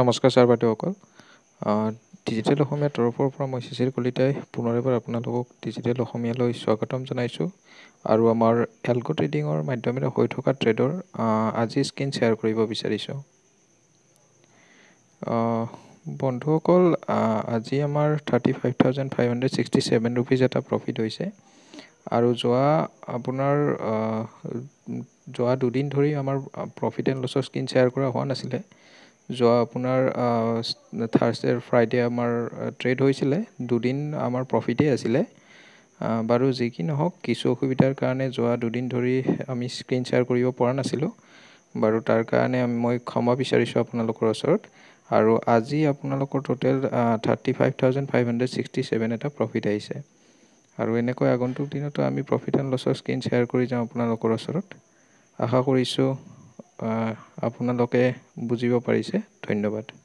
নমস্কাৰ ছাৰ বাইদেউসকল ডিজিটেল অসমীয়াৰ তৰফৰ পৰা মই শিশিল কলিতাই পুনৰ এবাৰ আপোনালোকক ডিজিটেল অসমীয়ালৈ স্বাগতম জনাইছোঁ আৰু আমাৰ এলগো ট্ৰেডিঙৰ মাধ্যমেৰে হৈ থকা ট্ৰেডৰ আজি স্কিন শ্বেয়াৰ কৰিব বিচাৰিছোঁ বন্ধুসকল আজি আমাৰ thirty five thousand five hundred sixty seven rupees এটা প্ৰফিট হৈছে আৰু যোৱা আপোনাৰ যোৱা দুদিন ধৰি আমাৰ প্ৰফিট এণ্ড লছৰ স্কিন শ্বেয়াৰ কৰা হোৱা নাছিলে যোৱা আপোনাৰ থাৰ্ছডে ফ্ৰাইডে আমাৰ ট্ৰেড হৈছিলে দুদিন আমাৰ প্ৰফিটেই আছিলে বাৰু যি কি নহওক কিছু অসুবিধাৰ কাৰণে যোৱা দুদিন ধৰি আমি স্ক্ৰীণ শ্বেয়াৰ কৰিব পৰা নাছিলোঁ বাৰু তাৰ কাৰণে মই ক্ষমা বিচাৰিছোঁ আপোনালোকৰ ওচৰত আৰু আজি আপোনালোকৰ total thirty five thousand five hundred sixty seven এটা প্ৰফিট আহিছে আৰু এনেকৈ আগন্তুক দিনতো আমি প্ৰফিট এণ্ড লছৰ স্ক্ৰীণ শ্বেয়াৰ কৰি যাওঁ আপোনালোকৰ ওচৰত আশা কৰিছোঁ আপোনালোকে বুজিব পাৰিছে ধন্যবাদ